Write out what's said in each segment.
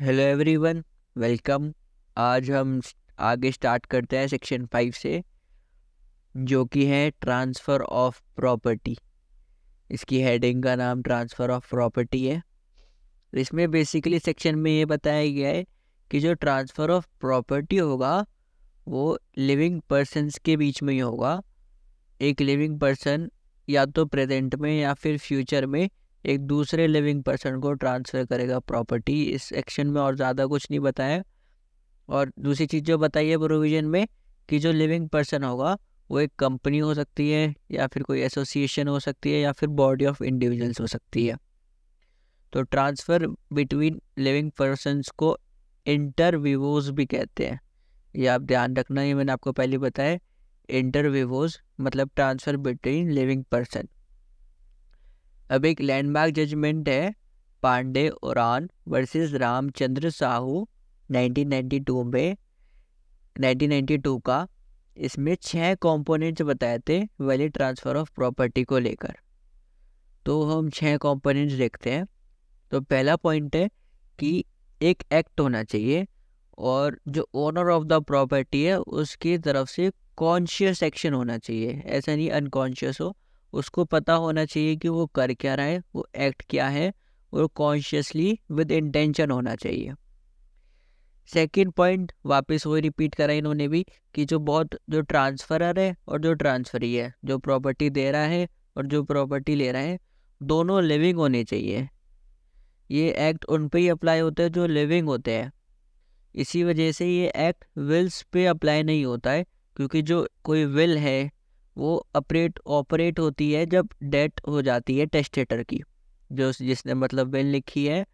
hello everyone welcome आज हम आगे स्टार्ट करते हैं सेक्शन फाइव से जो कि है ट्रांसफ़र ऑफ प्रॉपर्टी इसकी हेडिंग का नाम ट्रांसफ़र ऑफ प्रॉपर्टी है इसमें बेसिकली सेक्शन में ये बताया गया है कि जो ट्रांसफ़र ऑफ प्रॉपर्टी होगा वो लिविंग पर्सनस के बीच में ही होगा एक लिविंग पर्सन या तो प्रेजेंट में या फिर फ्यूचर में एक दूसरे लिविंग पर्सन को ट्रांसफ़र करेगा प्रॉपर्टी इस एक्शन में और ज़्यादा कुछ नहीं बताया और दूसरी चीज़ जो बताई है प्रोविज़न में कि जो लिविंग पर्सन होगा वो एक कंपनी हो सकती है या फिर कोई एसोसिएशन हो सकती है या फिर बॉडी ऑफ इंडिविजुअल्स हो सकती है तो ट्रांसफ़र बिटवीन लिविंग पर्सनस को इंटरव्यूज भी कहते हैं ये आप ध्यान रखना ये मैंने आपको पहले बताया इंटरविवोज मतलब ट्रांसफर बिटवीन लिविंग पर्सन अब एक लैंडमार्क जजमेंट है पांडे उरान वर्सेस रामचंद्र साहू 1992 में 1992 का इसमें छः कंपोनेंट्स बताए थे वैलिड ट्रांसफ़र ऑफ प्रॉपर्टी को लेकर तो हम छः कंपोनेंट्स देखते हैं तो पहला पॉइंट है कि एक एक्ट होना चाहिए और जो ओनर ऑफ द प्रॉपर्टी है उसकी तरफ से कॉन्शियस एक्शन होना चाहिए ऐसा नहीं अनकॉन्शियस हो उसको पता होना चाहिए कि वो कर क्या रहा है वो एक्ट क्या है और कॉन्शियसली विद इंटेंशन होना चाहिए सेकेंड पॉइंट वापस वही रिपीट करा इन्होंने भी कि जो बहुत जो ट्रांसफरर है और जो ट्रांसफरी है जो प्रॉपर्टी दे रहा है और जो प्रॉपर्टी ले रहा है दोनों लिविंग होने चाहिए ये एक्ट उन पर ही अप्लाई होता है जो लिविंग होते हैं इसी वजह से ये एक्ट विल्स पे अप्लाई नहीं होता है क्योंकि जो कोई विल है वो अपरेट ऑपरेट होती है जब डेथ हो जाती है टेस्टेटर की जो जिसने मतलब विल लिखी है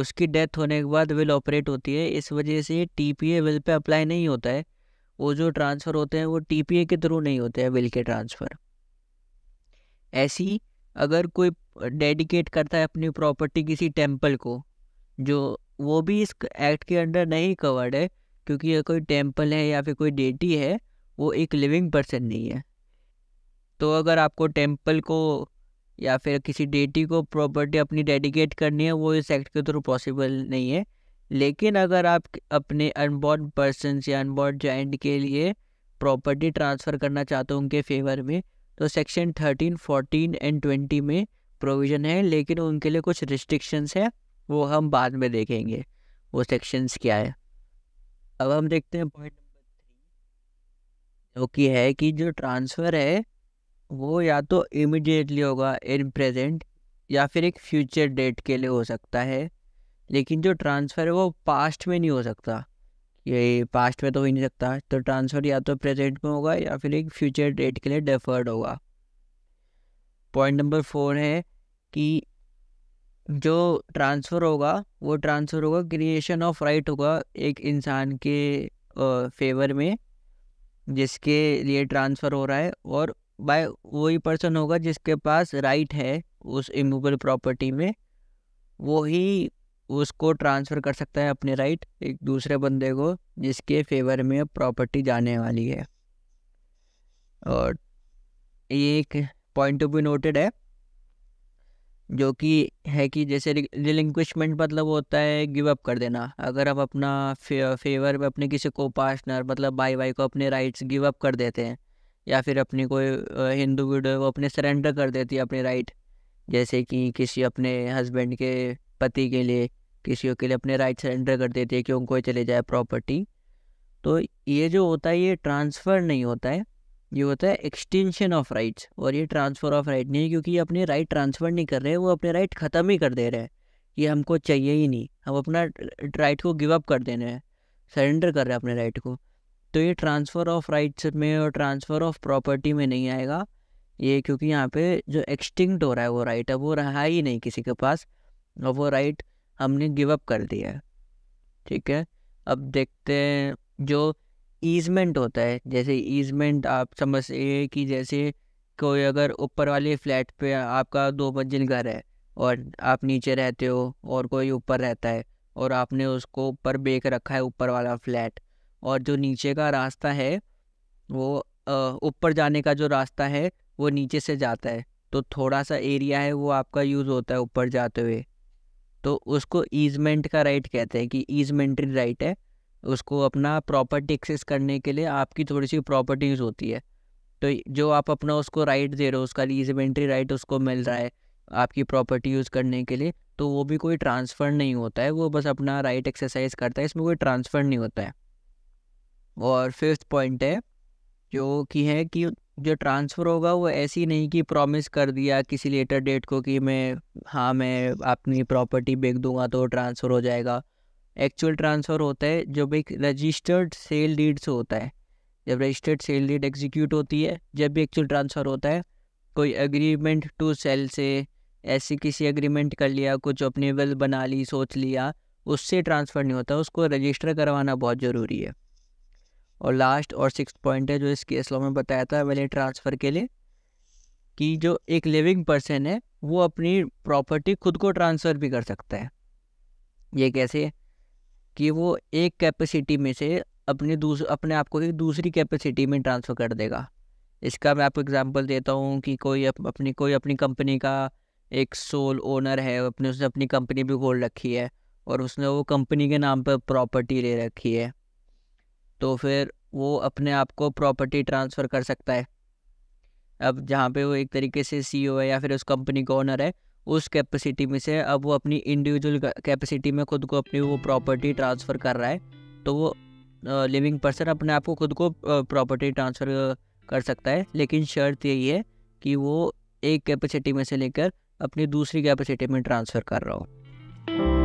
उसकी डेथ होने के बाद विल ऑपरेट होती है इस वजह से टी पी ए विल पे अप्लाई नहीं होता है वो जो ट्रांसफ़र होते हैं वो टी पी ए के थ्रू नहीं होते हैं विल के ट्रांसफ़र ऐसी अगर कोई डेडिकेट करता है अपनी प्रॉपर्टी किसी टेम्पल को जो वो भी इस एक्ट के अंडर नहीं कवर्ड है क्योंकि ये कोई टेम्पल है या फिर कोई डेटी है वो एक लिविंग पर्सन नहीं है तो अगर आपको टेम्पल को या फिर किसी डेटी को प्रॉपर्टी अपनी डेडिकेट करनी है वो इस एक्ट के थ्रू पॉसिबल नहीं है लेकिन अगर आप अपने अनबॉर्न पर्सन या अनबॉर्न जॉइंट के लिए प्रॉपर्टी ट्रांसफ़र करना चाहते हो उनके फेवर में तो section thirteen fourteen and twenty में प्रोविज़न है लेकिन उनके लिए कुछ रिस्ट्रिक्शंस हैं वो हम बाद में देखेंगे वो सेक्शंस क्या है अब हम देखते हैं पॉइंट जो कि है कि जो ट्रांसफ़र है वो या तो इमिडिएटली होगा इन प्रेजेंट या फिर एक फ्यूचर डेट के लिए हो सकता है लेकिन जो ट्रांसफ़र है वो पास्ट में नहीं हो सकता ये पास्ट में तो हो ही नहीं सकता तो ट्रांसफ़र या तो प्रेजेंट में होगा या फिर एक फ्यूचर डेट के लिए डेफर्ड होगा पॉइंट नंबर फोर है कि जो ट्रांसफ़र होगा वो ट्रांसफ़र होगा क्रिएशन ऑफ राइट होगा एक इंसान के फेवर में जिसके लिए ट्रांसफ़र हो रहा है और बाय वही पर्सन होगा जिसके पास राइट है उस इमूबल प्रॉपर्टी में वो ही उसको ट्रांसफ़र कर सकता है अपने राइट एक दूसरे बंदे को जिसके फेवर में प्रॉपर्टी जाने वाली है और ये एक पॉइंट टू बी नोटेड है जो कि है कि जैसे रिलिंक्विशमेंट मतलब होता है गिव अप कर देना अगर आप अपना फे, फेवर में अपने किसी को पार्टनर मतलब भाई भाई को अपने राइट्स गिव अप कर देते हैं या फिर अपनी कोई हिंदू वीडियो वो अपने सरेंडर कर देती है अपने राइट जैसे कि किसी अपने हस्बैंड के पति के लिए किसी के लिए अपने राइट सरेंडर कर देती है कि उनको चले जाए प्रॉपर्टी तो ये जो होता है ये ट्रांसफ़र नहीं होता है ये होता है एक्सटेंशन ऑफ राइट्स और ये ट्रांसफ़र ऑफ राइट नहीं है क्योंकि ये अपने राइट ट्रांसफ़र नहीं कर रहे वो अपने राइट ख़त्म ही कर दे रहे हैं ये हमको चाहिए ही नहीं हम अपना राइट को गिव अप कर रहे हैं सरेंडर कर रहे हैं अपने राइट को तो ये ट्रांसफ़र ऑफ राइट्स में और ट्रांसफ़र ऑफ प्रॉपर्टी में नहीं आएगा ये क्योंकि यहाँ पे जो एक्सटिंक्ट हो रहा है वो राइट अब वो रहा ही नहीं किसी के पास और वो राइट हमने गिव अप कर दिया है ठीक है अब देखते हैं जो ईजमेंट होता है जैसे ईजमेंट आप समझिए कि जैसे कोई अगर ऊपर वाले फ्लैट पे आपका दो मंजिल घर है और आप नीचे रहते हो और कोई ऊपर रहता है और आपने उसको ऊपर बेच रखा है ऊपर वाला फ्लैट और जो नीचे का रास्ता है वो ऊपर जाने का जो रास्ता है वो नीचे से जाता है तो थोड़ा सा एरिया है वो आपका यूज़ होता है ऊपर जाते हुए तो उसको ईजमेंट का राइट कहते हैं कि ईजमेंट्री राइट है उसको अपना प्रॉपर्टी एक्सेस करने के लिए आपकी थोड़ी सी प्रॉपर्टीज़ होती है तो जो आप अपना उसको राइट दे रहे हो उसका लीज एंट्री राइट उसको मिल रहा है आपकी प्रॉपर्टी यूज़ करने के लिए तो वो भी कोई ट्रांसफ़र नहीं होता है वो बस अपना राइट एक्सरसाइज करता है इसमें कोई ट्रांसफ़र नहीं होता है और फिफ्थ पॉइंट है जो कि है कि जो ट्रांसफ़र होगा वो ऐसी नहीं कि प्रॉमिस कर दिया किसी लेटर डेट को कि मैं हाँ मैं अपनी प्रॉपर्टी बेच दूंगा तो ट्रांसफ़र हो जाएगा एक्चुअल ट्रांसफ़र होता है जब एक रजिस्टर्ड सेल डीड से होता है जब रजिस्टर्ड सेल डीड एग्जीक्यूट होती है जब भी एक्चुअल ट्रांसफ़र होता है कोई एग्रीमेंट टू सेल से ऐसी किसी एग्रीमेंट कर लिया कुछ अपनी वेल बना ली सोच लिया उससे ट्रांसफ़र नहीं होता उसको रजिस्टर करवाना बहुत ज़रूरी है और लास्ट और सिक्स पॉइंट है जो इस केस लॉ में बताया था वैलिड ट्रांसफ़र के लिए कि जो एक लिविंग पर्सन है वो अपनी प्रॉपर्टी खुद को ट्रांसफ़र भी कर सकता है ये कैसे कि वो एक कैपेसिटी में से अपने दूस अपने आप को एक दूसरी कैपेसिटी में ट्रांसफ़र कर देगा इसका मैं आपको एग्जांपल देता हूँ कि कोई अप, अपनी कोई अपनी कंपनी का एक सोल ओनर है अपने उसने अपनी कंपनी भी खोल रखी है और उसने वो कंपनी के नाम पर प्रॉपर्टी ले रखी है तो फिर वो अपने आप को प्रॉपर्टी ट्रांसफ़र कर सकता है अब जहाँ पे वो एक तरीके से सीईओ e है या फिर उस कंपनी का ओनर है उस कैपेसिटी में से अब वो अपनी इंडिविजुअल कैपेसिटी में खुद को अपनी वो प्रॉपर्टी ट्रांसफ़र कर रहा है तो वो लिविंग पर्सन अपने आप को खुद को प्रॉपर्टी ट्रांसफ़र कर सकता है लेकिन शर्त यही है कि वो एक कैपेसिटी में से लेकर अपनी दूसरी कैपेसिटी में ट्रांसफ़र कर रहा हो